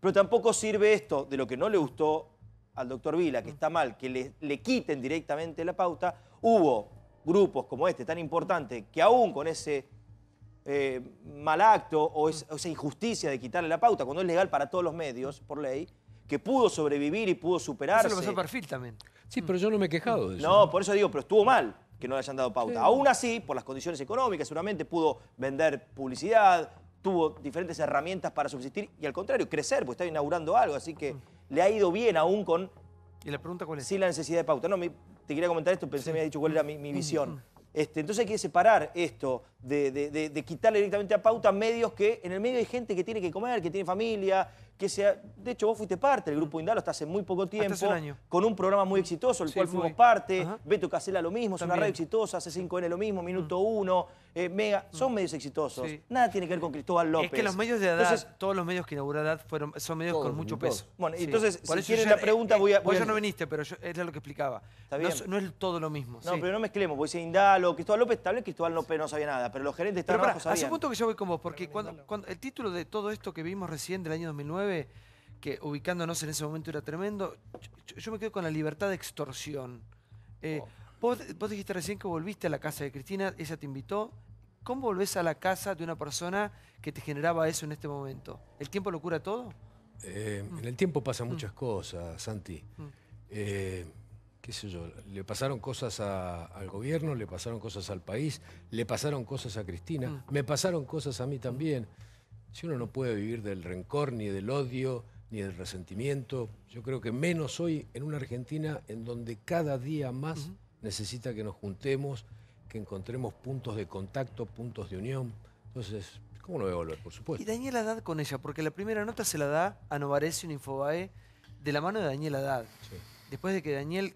Pero tampoco sirve esto de lo que no le gustó al doctor Vila, que mm. está mal, que le, quiten directamente la pauta. Hubo grupos como este tan importante que aún con ese eh, mal acto o, esa injusticia de quitarle la pauta, cuando es legal para todos los medios por ley, que pudo sobrevivir y pudo superarse. Eso lo pasó perfil también. Sí, pero yo no me he quejado de eso. No, por eso digo, pero estuvo mal que no le hayan dado pauta. Aún así, por las condiciones económicas, seguramente pudo vender publicidad, tuvo diferentes herramientas para subsistir y al contrario, crecer, porque estaba inaugurando algo, así que le ha ido bien aún con... ¿Y la pregunta cuál es? Sí, la necesidad de pauta. No, te quería comentar esto, pensé, que me había dicho cuál era mi, mm. visión. Este, entonces hay que separar esto de, de, quitarle directamente a pauta medios que en el medio hay gente que tiene que comer, que tiene familia, que sea, de hecho vos fuiste parte del grupo Indalo hasta hace muy poco tiempo, con un programa muy exitoso, el cual fuimos parte, Beto Cacela lo mismo, es una radio exitosa, hace 5 n lo mismo, mm. Minuto 1, eh, Mega, mm. son medios exitosos, nada tiene que ver con Cristóbal López. Es que los medios de edad, todos los medios que inauguró edad fueron, son medios con mucho peso. Bueno, entonces, si quieren la pregunta eh, voy a... vos ya no viniste, pero era lo que explicaba. No, es todo lo mismo. No, pero no mezclemos, voy a Indalo, Cristóbal López, tal vez Cristóbal López no sabía nada, pero los gerentes estaban abajo sabían. Hace un punto que yo voy con vos, porque cuando, el título de todo esto que vimos recién del año 2009 que ubicándonos en ese momento era tremendo. Yo, me quedo con la libertad de extorsión. Eh, oh. vos, dijiste recién que volviste a la casa de Cristina, ella te invitó. ¿Cómo volvés a la casa de una persona que te generaba eso en este momento? ¿El tiempo lo cura todo? Eh, en mm. el tiempo pasan mm. muchas cosas, Santi. Mm. Eh, qué sé yo, le pasaron cosas al gobierno, le pasaron cosas al país, le pasaron cosas a Cristina, me pasaron cosas a mí también si uno no puede vivir del rencor, ni del odio, ni del resentimiento, yo creo que menos hoy en una Argentina en donde cada día más necesita que nos juntemos, que encontremos puntos de contacto, puntos de unión. Entonces, ¿cómo lo voy a volver? Por supuesto. Y Daniel Haddad con ella, porque la primera nota se la da a y en Infobae de la mano de Daniel Haddad. Después de que Daniel,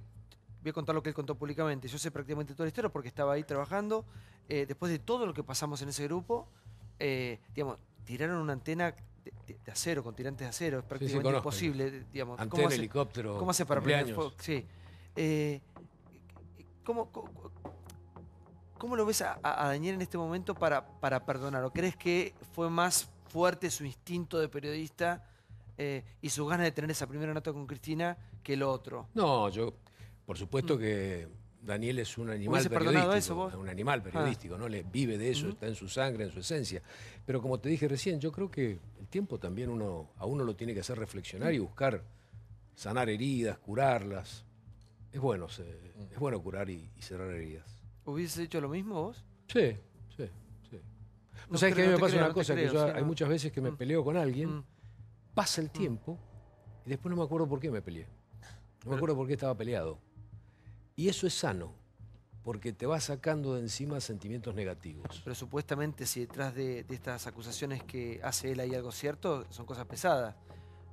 voy a contar lo que él contó públicamente, yo sé prácticamente toda la historia porque estaba ahí trabajando, eh, después de todo lo que pasamos en ese grupo, eh, digamos, tiraron una antena de, acero, con tirantes de acero, es prácticamente imposible. Digamos. Antena, helicóptero, ¿Cómo hace para Sí. Eh, ¿cómo, cómo, lo ves a, a, Daniel en este momento para, para perdonar? ¿O crees que fue más fuerte su instinto de periodista eh, y sus ganas de tener esa primera nota con Cristina que lo otro? No, yo, por supuesto mm. que Daniel es un animal periodístico. Un animal ah. periodístico, ¿no? Le vive de eso, está en su sangre, en su esencia. Pero como te dije recién, yo creo que el tiempo también uno, a uno lo tiene que hacer reflexionar y buscar sanar heridas, curarlas. Es bueno, es bueno curar y, cerrar heridas. ¿Hubieses hecho lo mismo vos? Sí, sí, sí. No, sabés que a mí me pasa una cosa, que hay muchas veces que me mm. peleo con alguien, mm. pasa el mm. tiempo y después no me acuerdo por qué me peleé. No me acuerdo por qué estaba peleado. Y eso es sano, porque te va sacando de encima sentimientos negativos. Pero supuestamente si detrás de, estas acusaciones que hace él hay algo cierto, son cosas pesadas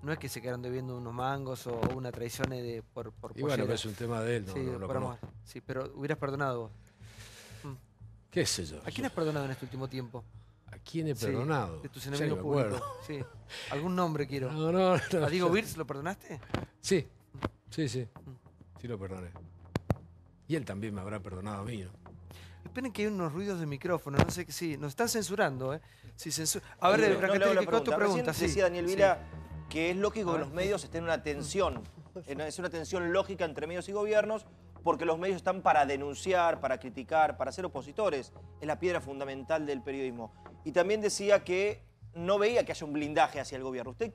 no es que se quedaron debiendo unos mangos o una traición de, por, por bueno, es un tema de él, no, sí, amor. pero hubieras perdonado vos. Mm. ¿Qué sé yo? ¿A quién has perdonado en este último tiempo? ¿A quién he perdonado? Sí, de tus enemigos sí, Algún nombre quiero. No, no, no ¿A Diego Birz lo perdonaste? Sí, mm. sí, sí. Mm. Sí lo perdoné. Y él también me habrá perdonado a mí, ¿no? Esperen que hay unos ruidos de micrófono, no sé qué, sí, nos están censurando, ¿eh? A ver, no, tu pregunta? decía Daniel Vila que es lógico que los medios estén en una tensión, es una tensión lógica entre medios y gobiernos, porque los medios están para denunciar, para criticar, para ser opositores. Es la piedra fundamental del periodismo. Y también decía que no veía que haya un blindaje hacia el gobierno. ¿Usted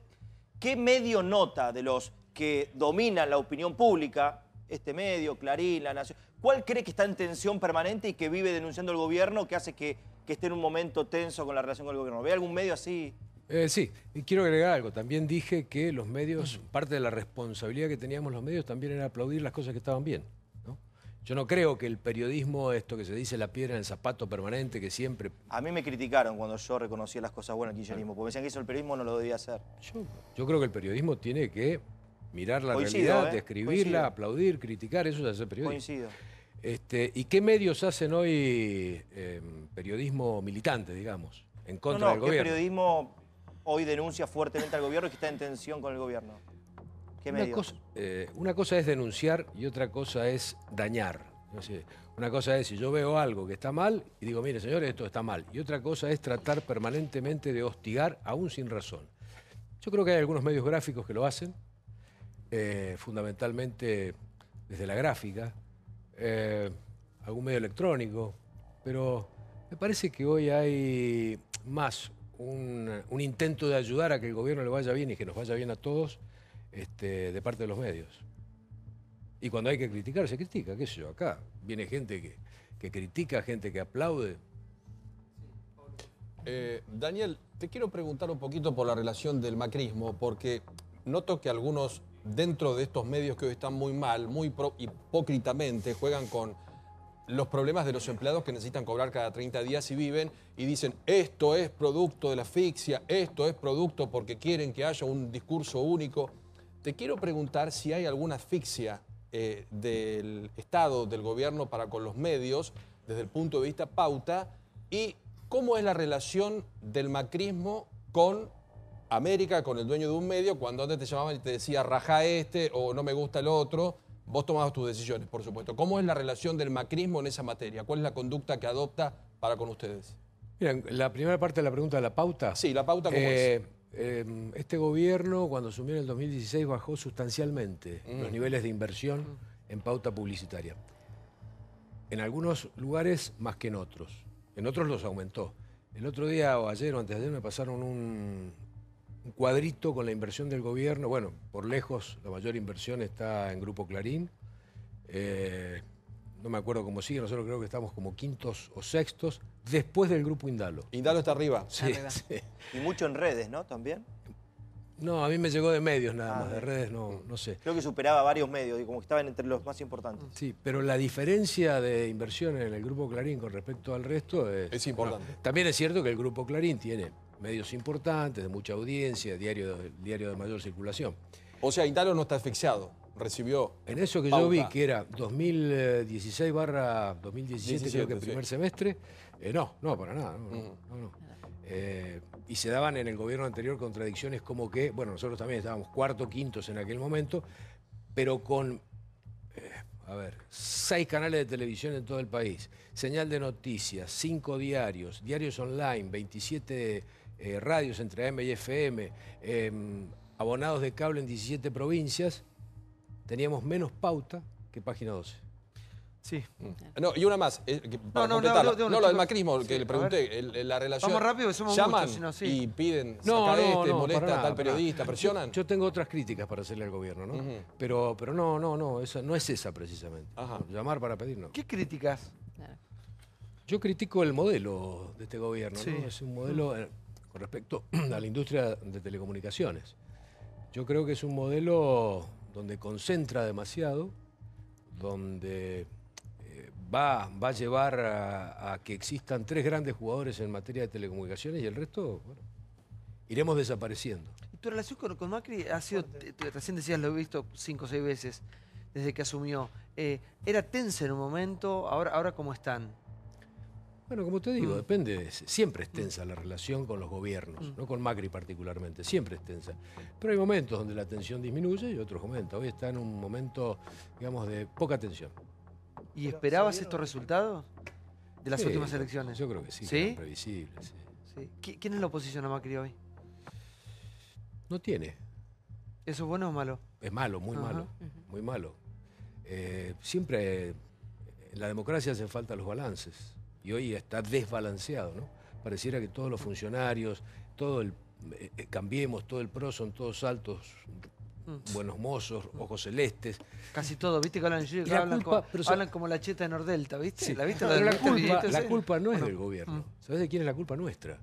qué medio nota de los que dominan la opinión pública, este medio, Clarín, La Nación. ¿Cuál cree que está en tensión permanente y que vive denunciando al gobierno que hace que, esté en un momento tenso con la relación con el gobierno? ¿Ve algún medio así? Eh, sí, y quiero agregar algo. También dije que los medios, parte de la responsabilidad que teníamos los medios también era aplaudir las cosas que estaban bien. Yo no creo que el periodismo, esto que se dice la piedra en el zapato permanente, que siempre. A mí me criticaron cuando yo reconocía las cosas buenas del kirchnerismo, porque me decían que eso el periodismo no lo debía hacer. Yo, yo creo que el periodismo tiene que mirar la realidad, ¿eh? describirla, aplaudir, criticar, eso es hacer periodismo. Coincido. Este, ¿Y qué medios hacen hoy em, periodismo militante, digamos, en contra del gobierno? ¿Qué periodismo hoy denuncia fuertemente al gobierno y que está en tensión con el gobierno? ¿Qué una eh, cosa es denunciar y otra cosa es dañar. Una cosa es si yo veo algo que está mal y digo, mire señores, esto está mal. Y otra cosa es tratar permanentemente de hostigar aún sin razón. Yo creo que hay algunos medios gráficos que lo hacen, eh, fundamentalmente desde la gráfica, eh, algún medio electrónico, pero me parece que hoy hay más un, intento de ayudar a que el gobierno le vaya bien y que nos vaya bien a todos este, de parte de los medios. Y cuando hay que criticar, se critica, qué sé yo, acá viene gente que, critica, gente que aplaude. Eh, Daniel, te quiero preguntar un poquito por la relación del macrismo, porque noto que algunos dentro de estos medios que hoy están muy mal, muy hipócritamente juegan con los problemas de los empleados que necesitan cobrar cada 30 días y viven y dicen, esto es producto de la asfixia, esto es producto porque quieren que haya un discurso único. Te quiero preguntar si hay alguna asfixia eh, del Estado, del gobierno para con los medios, desde el punto de vista pauta, y cómo es la relación del macrismo con América con el dueño de un medio, cuando antes te llamaban y te decía raja este o no me gusta el otro, vos tomabas tus decisiones, por supuesto. ¿Cómo es la relación del macrismo en esa materia? ¿Cuál es la conducta que adopta para con ustedes? Miren, la primera parte de la pregunta de la pauta. Sí, la pauta cómo es. Eh, eh, este gobierno, cuando asumió en el 2016, bajó sustancialmente mm. los niveles de inversión mm. en pauta publicitaria. En algunos lugares más que en otros. En otros los aumentó. El otro día, o ayer o antes de ayer, me pasaron un, un cuadrito con la inversión del gobierno. Bueno, por lejos la mayor inversión está en Grupo Clarín. Eh, no me acuerdo cómo sigue, nosotros creo que estamos como quintos o sextos, después del grupo Indalo. Indalo está arriba. Y mucho en redes, ¿no? También. No, a mí me llegó de medios nada ah, más, de redes no, no sé. Creo que superaba varios medios, y como que estaban entre los más importantes. Sí, pero la diferencia de inversión en el Grupo Clarín con respecto al resto es... importante. también es cierto que el Grupo Clarín tiene medios importantes, de mucha audiencia, diario de, diario de mayor circulación. O sea, Italo no está asfixiado, recibió... En eso que yo vi, que era 2016 barra 2017, creo que el primer semestre, eh, no, no, para nada, no, no, mm. no. Eh, y se daban en el gobierno anterior contradicciones como que, bueno, nosotros también estábamos cuarto, quintos en aquel momento, pero con, eh, a ver, seis canales de televisión en todo el país, señal de noticias, cinco diarios, diarios online, 27 eh, radios entre AM y FM, em, abonados de cable en 17 provincias, teníamos menos pauta que Página 12. Sí. Mm. No, y una más, eh, no, no, no, no, no, lo del macrismo que le pregunté, la relación. Vamos rápido, somos Llaman y piden, no, sacar este, molesta tal periodista, presionan. Yo, tengo otras críticas para hacerle al gobierno, ¿no? Pero, pero no, no, no, esa, no es esa precisamente. Llamar para pedir, no. ¿Qué críticas? Yo critico el modelo de este gobierno, Es un modelo eh, con respecto a la industria de telecomunicaciones. Yo creo que es un modelo donde concentra demasiado, donde va, a llevar a, que existan tres grandes jugadores en materia de telecomunicaciones y el resto, bueno, iremos desapareciendo. tu relación con, Macri ha sido, recién decías, lo he visto cinco o seis veces desde que asumió. Eh, ¿Era tensa en un momento? ¿Ahora, ahora cómo están? Bueno, como te digo, mm. depende. siempre es mm. tensa la relación con los gobiernos, mm. no con Macri particularmente, siempre es tensa. Pero hay momentos donde la tensión disminuye y otros momentos. Hoy está en un momento, digamos, de poca tensión. ¿Y esperabas estos resultados de las últimas elecciones? Yo creo que sí, eran previsibles, ¿Quién es la oposición a Macri hoy? No tiene. ¿Eso es bueno o malo? Es malo, muy malo, muy malo. Eh, siempre en la democracia hacen falta los balances y hoy está desbalanceado, ¿no? Pareciera que todos los funcionarios, todo el eh, eh, cambiemos, todo el PRO son todos altos Mm. buenos mozos, ojos celestes. Casi todo, ¿viste? Que hablan, como, hablan como, la cheta de Nordelta, ¿viste? ¿La, viste? la, culpa, la, culpa no es del gobierno. Mm. ¿Sabes de quién es la culpa nuestra?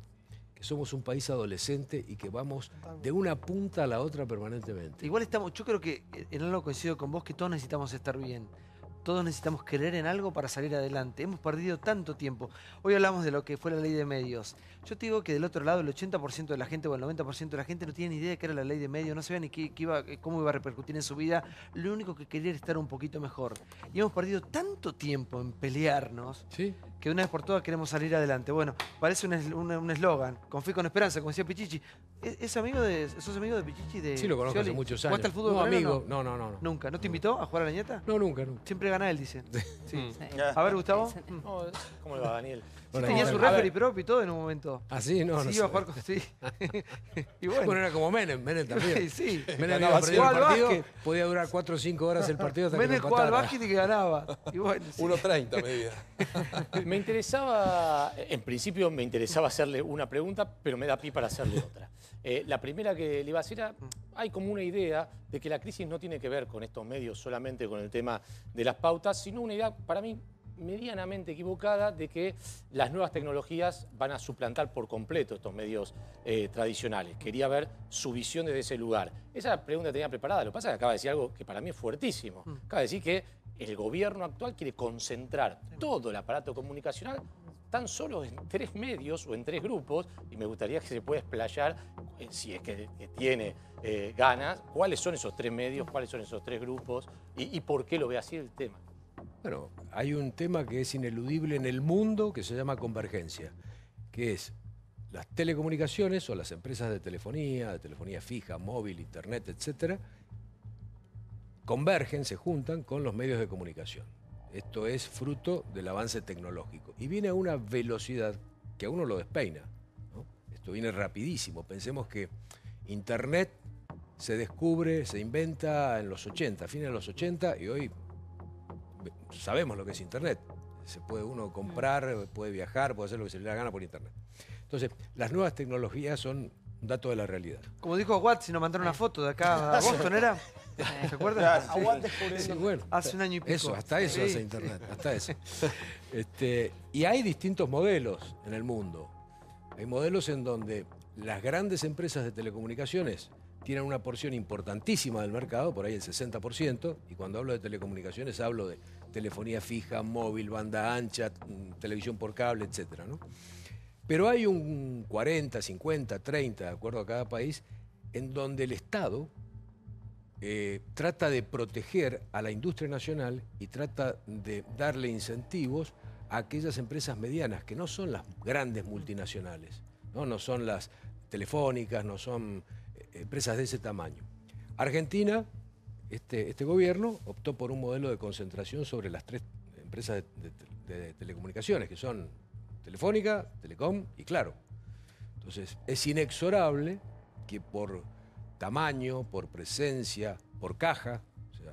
que somos un país adolescente y que vamos de una punta a la otra permanentemente. Igual estamos, yo creo que eh, en algo coincido con vos, que todos necesitamos estar bien. Todos necesitamos creer en algo para salir adelante. Hemos perdido tanto tiempo. Hoy hablamos de lo que fue la ley de medios. Yo te digo que del otro lado el 80% de la gente o el 90% de la gente no tiene ni idea de qué era la ley de medios, no sabía ni qué, cómo iba a repercutir en su vida. Lo único que quería era estar un poquito mejor. Y hemos perdido tanto tiempo en pelearnos que de una vez por todas queremos salir adelante. Bueno, parece un eslogan. Confí con esperanza, como decía Pichichi. ¿E-, ¿Es, amigo de, ¿Sos amigo de Pichichi? De sí, lo conozco hace muchos años. ¿Cuánto el No, amigo. No? No, no, Nunca. ¿No te invitó a jugar a la nieta? No, nunca, nunca. Siempre Mm. A ver, Gustavo. ¿Cómo le va, Daniel? tenía su referee propio y todo en un momento. Así, ah, no, sí, iba a jugar Sí. y bueno. era como Menem, Menem también. sí. Menem iba perdido el partido, básquet. podía durar 4 o 5 horas el partido hasta Menem jugaba al básquet y que ganaba. Y bueno, 1.30 medida. me interesaba, en principio me interesaba hacerle una pregunta, pero me da pie para hacerle otra. Eh, la primera que le iba a hacer era, mm. hay como una idea de que la crisis no tiene que ver con estos medios solamente con el tema de las pautas, sino una idea para mí medianamente equivocada de que las nuevas tecnologías van a suplantar por completo estos medios eh, tradicionales. Quería ver su visión desde ese lugar. Esa pregunta tenía preparada, lo que pasa es que acaba de decir algo que para mí es fuertísimo. Mm. Acaba de decir que el gobierno actual quiere concentrar todo el aparato comunicacional tan solo en tres medios o en tres grupos, y me gustaría que se pueda explayar, eh, si es que, tiene eh, ganas, cuáles son esos tres medios, cuáles son esos tres grupos y, por qué lo ve así el tema. Bueno, hay un tema que es ineludible en el mundo que se llama convergencia, que es las telecomunicaciones o las empresas de telefonía, de telefonía fija, móvil, internet, etcétera, convergen, se juntan con los medios de comunicación. Esto es fruto del avance tecnológico. Y viene a una velocidad que a uno lo despeina. Esto viene rapidísimo. Pensemos que Internet se descubre, se inventa en los 80, a fines de los 80, y hoy sabemos lo que es Internet. Se puede uno comprar, puede viajar, puede hacer lo que se le da la gana por Internet. Entonces, las nuevas tecnologías son un dato de la realidad. Como dijo Watt, si nos mandaron una foto de acá a Boston, ¿era? ¿Se acuerdan? Hace un año y pico. Eso, hasta eso hace internet, hasta eso. Este, y hay distintos modelos en el mundo. Hay modelos en donde las grandes empresas de telecomunicaciones tienen una porción importantísima del mercado, por ahí el 60%, y cuando hablo de telecomunicaciones hablo de telefonía fija, móvil, banda ancha, mm, televisión por cable, etc. ¿no? Pero hay un 40, 50, 30, de acuerdo a cada país, en donde el Estado eh, trata de proteger a la industria nacional y trata de darle incentivos a aquellas empresas medianas, que no son las grandes multinacionales, no, no son las telefónicas, no son eh, empresas de ese tamaño. Argentina, este, este, gobierno optó por un modelo de concentración sobre las tres empresas de, de telecomunicaciones, que son Telefónica, Telecom y Claro. Entonces, es inexorable que por tamaño, por presencia, por caja, o sea,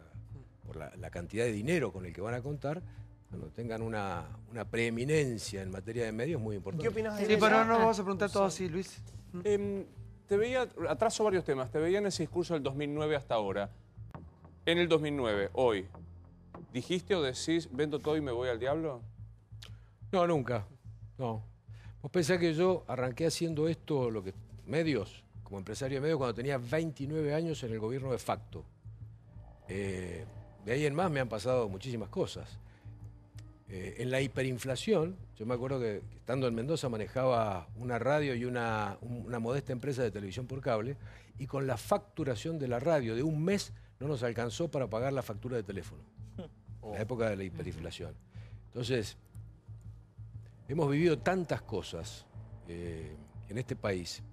por la, cantidad de dinero con el que van a contar, cuando tengan una, una preeminencia en materia de medios muy importante. ¿Qué opinas de Sí, pero no nos vamos a ah, preguntar pues todo así, Luis. Mm. Em, te veía, atraso varios temas, te veía en ese discurso del 2009 hasta ahora. En el 2009, hoy, ¿dijiste o decís, vendo todo y me voy al diablo? No, nunca, no. Vos pensás que yo arranqué haciendo esto, lo que medios, como empresario medio, cuando tenía 29 años en el gobierno de facto. Eh, de ahí en más me han pasado muchísimas cosas. Eh, en la hiperinflación, yo me acuerdo que, estando en Mendoza manejaba una radio y una, modesta empresa de televisión por cable, y con la facturación de la radio de un mes no nos alcanzó para pagar la factura de teléfono. la época de la hiperinflación. Entonces, hemos vivido tantas cosas eh, en este país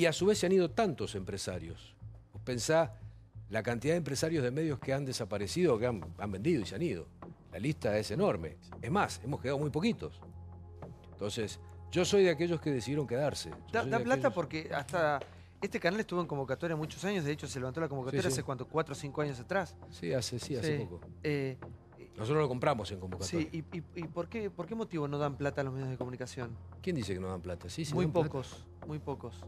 y a su vez se han ido tantos empresarios. pensá la cantidad de empresarios de medios que han desaparecido, que han, vendido y se han ido. La lista es enorme. Es más, hemos quedado muy poquitos. Entonces, yo soy de aquellos que decidieron quedarse. da, plata porque hasta este canal estuvo en convocatoria muchos años, de hecho se levantó la convocatoria hace cuánto, cuatro o cinco años atrás. Sí, hace, poco. Eh, Nosotros lo compramos en convocatoria. Sí, ¿y, por, qué, por, qué, motivo no dan plata a los medios de comunicación? ¿Quién dice que no dan plata? Sí, muy pocos, muy pocos.